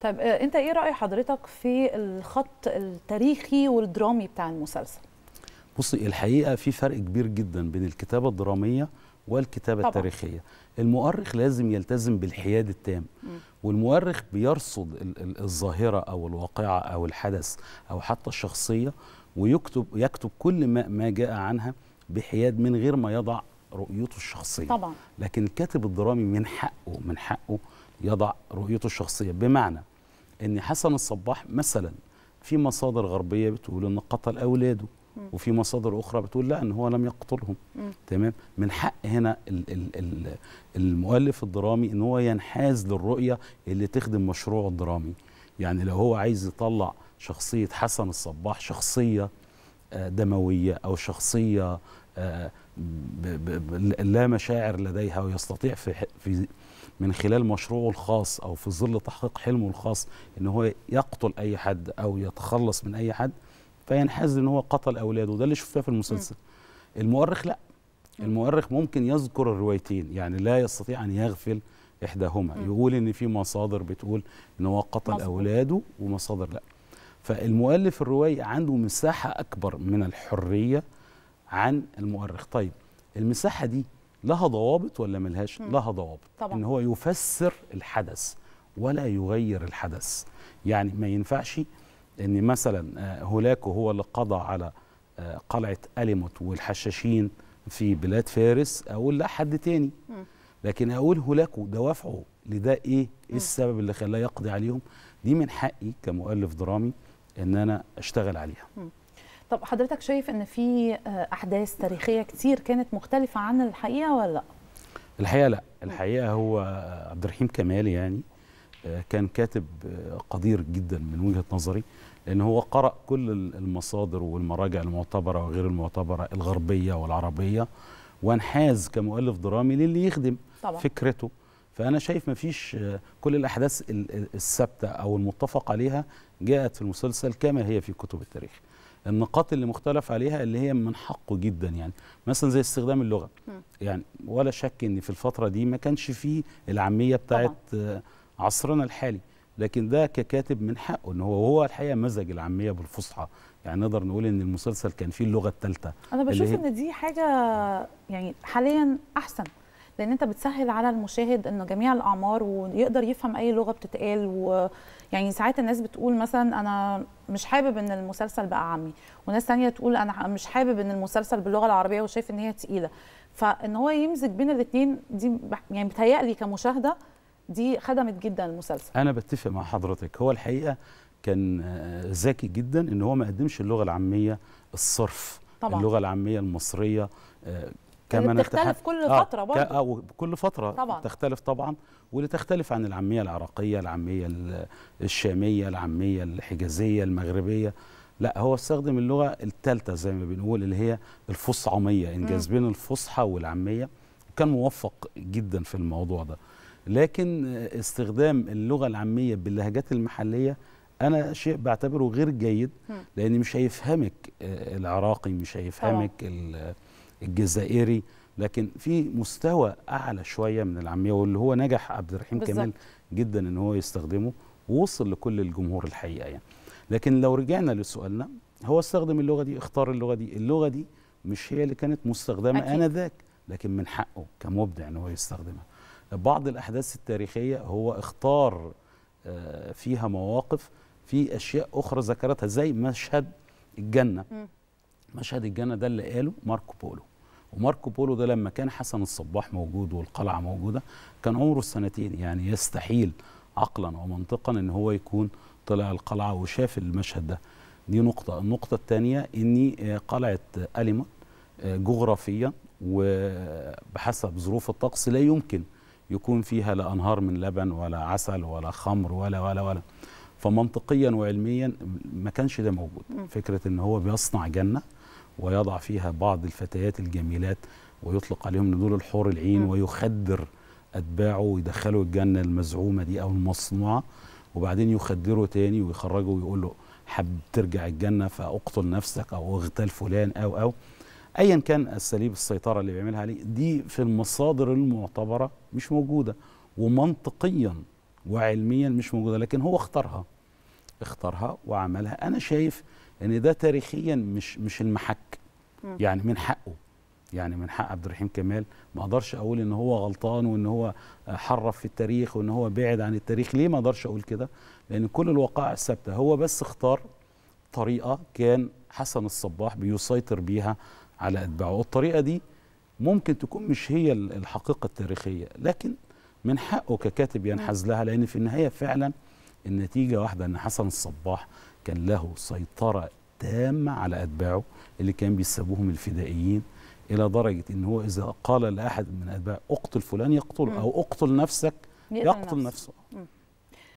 طيب آه، انت ايه راي حضرتك في الخط التاريخي والدرامي بتاع المسلسل بصي الحقيقه في فرق كبير جدا بين الكتابه الدراميه والكتابه طبعا. التاريخيه المؤرخ لازم يلتزم بالحياد التام م. والمؤرخ بيرصد الظاهره او الواقعه او الحدث او حتى الشخصيه ويكتب يكتب كل ما ما جاء عنها بحياد من غير ما يضع رؤيته الشخصيه طبعا لكن الكاتب الدرامي من حقه من حقه يضع رؤيته الشخصية بمعنى أن حسن الصباح مثلا في مصادر غربية بتقول أن قتل أولاده وفي مصادر اخرى بتقول لا ان هو لم يقتلهم تمام من حق هنا الـ الـ الـ المؤلف الدرامي ان هو ينحاز للرؤيه اللي تخدم مشروعه الدرامي يعني لو هو عايز يطلع شخصيه حسن الصباح شخصيه آه، دمويه او شخصيه آه، لا مشاعر لديها ويستطيع في, في من خلال مشروعه الخاص او في ظل تحقيق حلمه الخاص ان هو يقتل اي حد او يتخلص من اي حد فينحاز ان هو قتل اولاده وده اللي شفناه في المسلسل م. المؤرخ لا م. المؤرخ ممكن يذكر الروايتين يعني لا يستطيع ان يغفل احداهما م. يقول ان في مصادر بتقول ان هو قتل مصدر. اولاده ومصادر لا فالمؤلف الروائي عنده مساحه اكبر من الحريه عن المؤرخ طيب المساحه دي لها ضوابط ولا ملهاش مم. لها ضوابط طبعا. ان هو يفسر الحدث ولا يغير الحدث يعني ما ينفعش ان مثلا هولاكو آه، هو اللي قضى على آه، قلعه اليموت والحشاشين في بلاد فارس اقول لا حد تاني مم. لكن اقول هولاكو دوافعه لده ايه ايه السبب اللي خلاه يقضي عليهم دي من حقي كمؤلف درامي ان انا اشتغل عليها مم. طب حضرتك شايف ان في آه، احداث تاريخيه كتير كانت مختلفه عن الحقيقه ولا لا الحقيقه لا الحقيقه هو عبد الرحيم كمال يعني آه، كان كاتب آه، قدير جدا من وجهه نظري لان هو قرا كل المصادر والمراجع المعتبره وغير المعتبره الغربيه والعربيه وانحاز كمؤلف درامي للي يخدم طبعا. فكرته فانا شايف ما فيش كل الاحداث الثابته او المتفق عليها جاءت في المسلسل كما هي في كتب التاريخ النقاط اللي مختلف عليها اللي هي من حقه جدا يعني مثلا زي استخدام اللغه يعني ولا شك ان في الفتره دي ما كانش فيه العاميه بتاعت عصرنا الحالي لكن ده ككاتب من حقه ان هو هو الحقيقه مزج العاميه بالفصحى يعني نقدر نقول ان المسلسل كان فيه اللغه الثالثه انا بشوف ان دي حاجه يعني حاليا احسن لان انت بتسهل على المشاهد انه جميع الاعمار ويقدر يفهم اي لغه بتتقال ويعني ساعات الناس بتقول مثلا انا مش حابب ان المسلسل بقى عامي وناس ثانيه تقول انا مش حابب ان المسلسل باللغه العربيه وشايف ان هي تقيله فان هو يمزج بين الاثنين دي يعني بتهيألي كمشاهده دي خدمت جدا المسلسل انا بتفق مع حضرتك هو الحقيقه كان آه، ذكي جدا ان هو ما قدمش اللغه العاميه الصرف طبعا. اللغه العاميه المصريه آه، كمان بتختلف كل آه، فتره آه برضه آه كل فتره طبعا. تختلف طبعا واللي تختلف عن العاميه العراقيه العاميه الشاميه العاميه الحجازيه المغربيه لا هو استخدم اللغه الثالثه زي ما بنقول اللي هي الفصعميه انجاز بين الفصحى والعاميه كان موفق جدا في الموضوع ده لكن استخدام اللغه العاميه باللهجات المحليه انا شيء بعتبره غير جيد لان مش هيفهمك آه، العراقي مش هيفهمك طبعاً الجزائري لكن في مستوى اعلى شويه من العاميه واللي هو نجح عبد الرحيم بالزبط. كمال جدا ان هو يستخدمه ووصل لكل الجمهور الحقيقه يعني لكن لو رجعنا لسؤالنا هو استخدم اللغه دي اختار اللغه دي اللغه دي مش هي اللي كانت مستخدمه انذاك لكن من حقه كمبدع ان هو يستخدمها بعض الاحداث التاريخيه هو اختار آه، فيها مواقف في اشياء اخرى ذكرتها زي مشهد الجنه م. مشهد الجنه ده اللي قاله ماركو بولو وماركو بولو ده لما كان حسن الصباح موجود والقلعه موجوده كان عمره سنتين يعني يستحيل عقلا ومنطقا ان هو يكون طلع القلعه وشاف المشهد ده دي نقطه النقطه الثانيه ان آه، قلعه اليمون آه، جغرافيا وبحسب ظروف الطقس لا يمكن يكون فيها لا انهار من لبن ولا عسل ولا خمر ولا ولا ولا فمنطقيا وعلميا ما كانش ده موجود فكره ان هو بيصنع جنه ويضع فيها بعض الفتيات الجميلات ويطلق عليهم ان دول الحور العين م. ويخدر اتباعه ويدخله الجنه المزعومه دي او المصنوعه وبعدين يخدره تاني ويخرجه ويقول له حب ترجع الجنه فاقتل نفسك او اغتال فلان او او ايا كان اساليب السيطره اللي بيعملها عليه دي في المصادر المعتبره مش موجوده ومنطقيا وعلميا مش موجوده لكن هو اختارها اختارها وعملها انا شايف ان ده تاريخيا مش مش المحك يعني من حقه يعني من حق عبد الرحيم كمال ما اقدرش اقول ان هو غلطان وان هو آه، حرف في التاريخ وان هو بعد عن التاريخ ليه ما اقدرش اقول كده لان كل الوقائع ثابته هو بس اختار طريقه كان حسن الصباح بيسيطر بيها على اتباعه الطريقه دي ممكن تكون مش هي الحقيقه التاريخيه لكن من حقه ككاتب ينحاز لها لان في النهايه فعلا النتيجه واحده ان حسن الصباح كان له سيطره تامه على اتباعه اللي كان بيسبوهم الفدائيين الى درجه ان هو اذا قال لاحد من اتباعه اقتل فلان يقتله او اقتل نفسك يقتل نفسه, نفسه.